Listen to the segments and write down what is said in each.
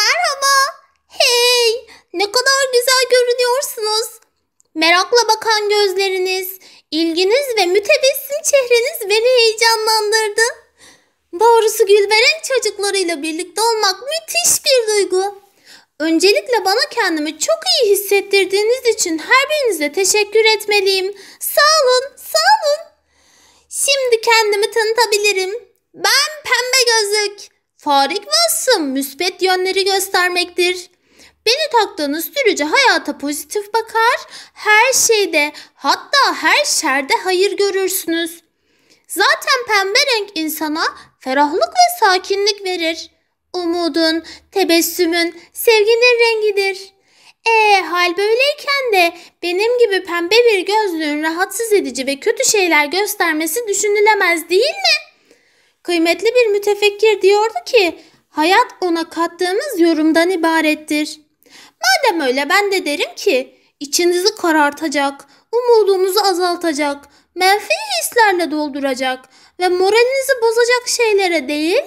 Merhaba. Hey, ne kadar güzel görünüyorsunuz. Merakla bakan gözleriniz, ilginiz ve mütebessim çehreniz beni heyecanlandırdı. Doğrusu Gülberen çocuklarıyla birlikte olmak müthiş bir duygu. Öncelikle bana kendimi çok iyi hissettirdiğiniz için her birinize teşekkür etmeliyim. Sağ olun, sağ olun. Şimdi kendimi tanıtabilirim. Ben Pembe Gözlük. Farik vasfım müspet yönleri göstermektir. Beni taktığınız sürece hayata pozitif bakar, her şeyde hatta her şerde hayır görürsünüz. Zaten pembe renk insana ferahlık ve sakinlik verir. Umudun, tebessümün, sevginin rengidir. E hal böyleyken de benim gibi pembe bir gözlüğün rahatsız edici ve kötü şeyler göstermesi düşünülemez değil mi? Kıymetli bir mütefekkir diyordu ki hayat ona kattığımız yorumdan ibarettir. Madem öyle ben de derim ki içinizi karartacak, umudunuzu azaltacak, menfi hislerle dolduracak ve moralinizi bozacak şeylere değil,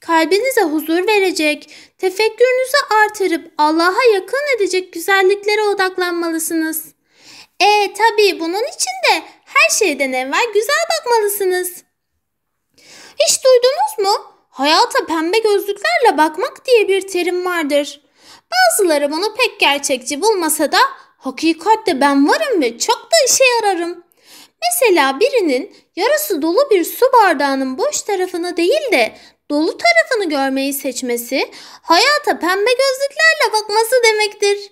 kalbinize huzur verecek, tefekkürünüzü artırıp Allah'a yakın edecek güzelliklere odaklanmalısınız. E tabii bunun için de her şeyden evvel güzel bakmalısınız.'' Hiç duydunuz mu? Hayata pembe gözlüklerle bakmak diye bir terim vardır. Bazıları bunu pek gerçekçi bulmasa da hakikatte ben varım ve çok da işe yararım. Mesela birinin yarısı dolu bir su bardağının boş tarafını değil de dolu tarafını görmeyi seçmesi hayata pembe gözlüklerle bakması demektir.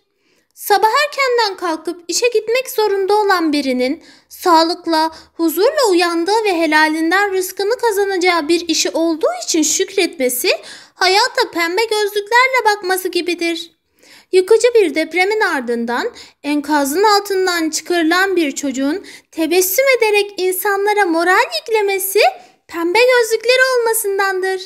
Sabah erkenden kalkıp işe gitmek zorunda olan birinin sağlıkla, huzurla uyandığı ve helalinden rızkını kazanacağı bir işi olduğu için şükretmesi, hayata pembe gözlüklerle bakması gibidir. Yıkıcı bir depremin ardından enkazın altından çıkarılan bir çocuğun tebessüm ederek insanlara moral yüklemesi pembe gözlükleri olmasındandır.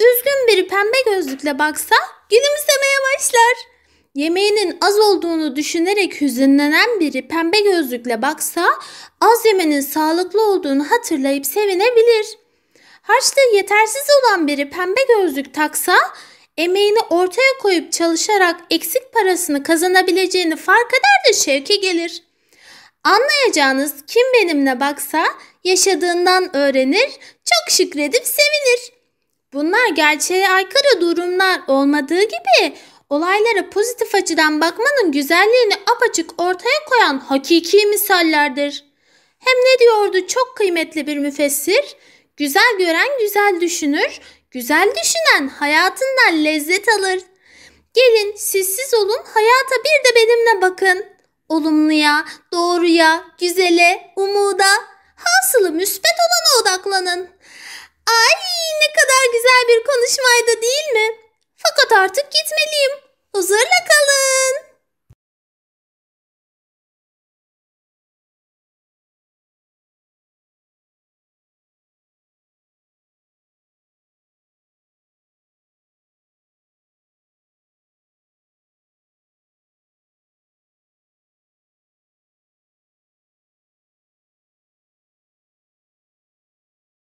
Üzgün biri pembe gözlükle baksa gülümsemeye başlar. Yemeğinin az olduğunu düşünerek hüzünlenen biri pembe gözlükle baksa az yemenin sağlıklı olduğunu hatırlayıp sevinebilir. Harçlığı yetersiz olan biri pembe gözlük taksa emeğini ortaya koyup çalışarak eksik parasını kazanabileceğini fark eder de şevke gelir. Anlayacağınız kim benimle baksa yaşadığından öğrenir, çok şükredip sevinir. Bunlar gerçeğe aykırı durumlar olmadığı gibi olaylara pozitif açıdan bakmanın güzelliğini apaçık ortaya koyan hakiki misallerdir. Hem ne diyordu çok kıymetli bir müfessir? Güzel gören güzel düşünür, güzel düşünen hayatından lezzet alır. Gelin sessiz olun, hayata bir de benimle bakın. Olumluya, doğruya, güzele, umuda, hasılı müspet olana odaklanın. Ay ne kadar güzel bir konuşmaydı değil mi? Fakat artık gitmeliyim. Huzurla kalın.